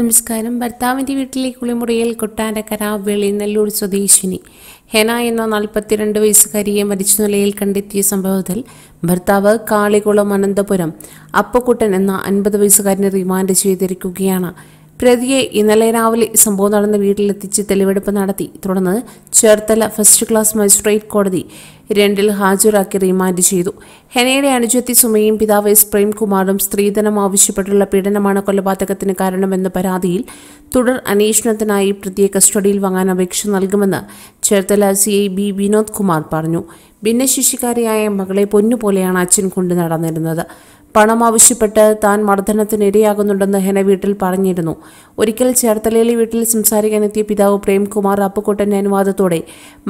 നമസ്കാരം ഭർത്താവിൻ്റെ വീട്ടിലെ കുളിമുറിയിൽ കൊട്ടാരക്കര നെല്ലൂർ സ്വദേശിനി ഹെന എന്ന നാൽപ്പത്തിരണ്ട് വയസ്സുകാരിയെ മരിച്ച നിലയിൽ കണ്ടെത്തിയ സംഭവത്തിൽ ഭർത്താവ് കാളികുളം അനന്തപുരം അപ്പക്കുട്ടൻ എന്ന അൻപത് വയസ്സുകാരനെ റിമാൻഡ് ചെയ്തിരിക്കുകയാണ് പ്രതിയെ ഇന്നലെ രാവിലെ സംഭവം നടന്ന വീട്ടിലെത്തിച്ച് തെളിവെടുപ്പ് നടത്തി തുടർന്ന് ചേർത്തല ഫസ്റ്റ് ക്ലാസ് മജിസ്ട്രേറ്റ് കോടതി രണ്ടിൽ ഹാജരാക്കി റിമാൻഡ് ചെയ്തു ഹെനയുടെ അനുജത്തി സുമയും പിതാവ് എസ് പ്രേംകുമാറും സ്ത്രീധനം ആവശ്യപ്പെട്ടുള്ള പീഡനമാണ് കൊലപാതകത്തിന് കാരണമെന്ന പരാതിയിൽ തുടർ അന്വേഷണത്തിനായി പ്രതിയെ കസ്റ്റഡിയിൽ വാങ്ങാൻ അപേക്ഷ നൽകുമെന്ന് Cherthala C I B Vinod Kumar പറഞ്ഞു ഭിന്നശേഷിക്കാരിയായ മകളെ പൊന്നുപോലെയാണ് അച്ഛൻ കൊണ്ടു നടന്നിരുന്നത് പണം ആവശ്യപ്പെട്ട് താൻ മർദ്ദനത്തിന് ഇരയാകുന്നുണ്ടെന്ന് ഹെന വീട്ടിൽ പറഞ്ഞിരുന്നു ഒരിക്കൽ ചേർത്തലയിലെ വീട്ടിൽ സംസാരിക്കാനെത്തിയ പിതാവ് പ്രേംകുമാർ അപ്പുക്കുട്ടന്റെ അനുവാദത്തോടെ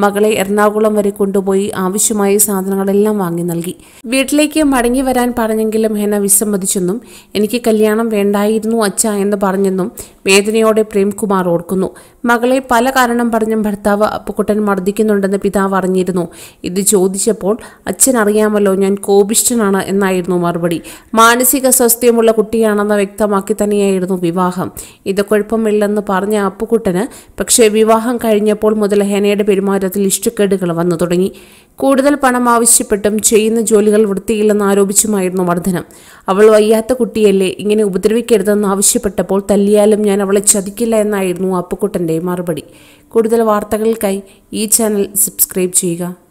മകളെ എറണാകുളം വരെ കൊണ്ടുപോയി ആവശ്യമായ സാധനങ്ങളെല്ലാം വാങ്ങി നൽകി വീട്ടിലേക്ക് മടങ്ങി വരാൻ പറഞ്ഞെങ്കിലും ഹെന വിസമ്മതിച്ചെന്നും എനിക്ക് കല്യാണം വേണ്ടായിരുന്നു അച്ഛ എന്ന് പറഞ്ഞെന്നും വേദനയോടെ പ്രേംകുമാർ ഓർക്കുന്നു മകളെ പല കാരണം പറഞ്ഞും ഭർത്താവ് അപ്പുക്കുട്ടൻ മർദ്ദിക്കുന്നുണ്ടെന്ന് പിതാവ് അറിഞ്ഞിരുന്നു ഇത് ചോദിച്ചപ്പോൾ അച്ഛൻ അറിയാമല്ലോ ഞാൻ കോപിഷ്ടനാണ് എന്നായിരുന്നു മറുപടി മാനസിക സ്വാസ്ഥ്യമുള്ള കുട്ടിയാണെന്ന് വ്യക്തമാക്കി തന്നെയായിരുന്നു വിവാഹം ഇത് കുഴപ്പമില്ലെന്ന് പറഞ്ഞ അപ്പുകുട്ടന് പക്ഷേ വിവാഹം കഴിഞ്ഞപ്പോൾ മുതൽ ഹെനയുടെ പെരുമാറ്റത്തിൽ ഇഷ്ടക്കേടുകൾ വന്നു തുടങ്ങി കൂടുതൽ പണം ആവശ്യപ്പെട്ടും ചെയ്യുന്ന ജോലികൾ വൃത്തിയില്ലെന്ന് ആരോപിച്ചുമായിരുന്നു വർദ്ധനം അവൾ വയ്യാത്ത കുട്ടിയല്ലേ ഇങ്ങനെ ഉപദ്രവിക്കരുതെന്ന് ആവശ്യപ്പെട്ടപ്പോൾ തല്ലിയാലും ഞാൻ അവളെ ചതിക്കില്ല എന്നായിരുന്നു അപ്പുക്കുട്ടൻ്റെ മറുപടി കൂടുതൽ വാർത്തകൾക്കായി ഈ ചാനൽ സബ്സ്ക്രൈബ് ചെയ്യുക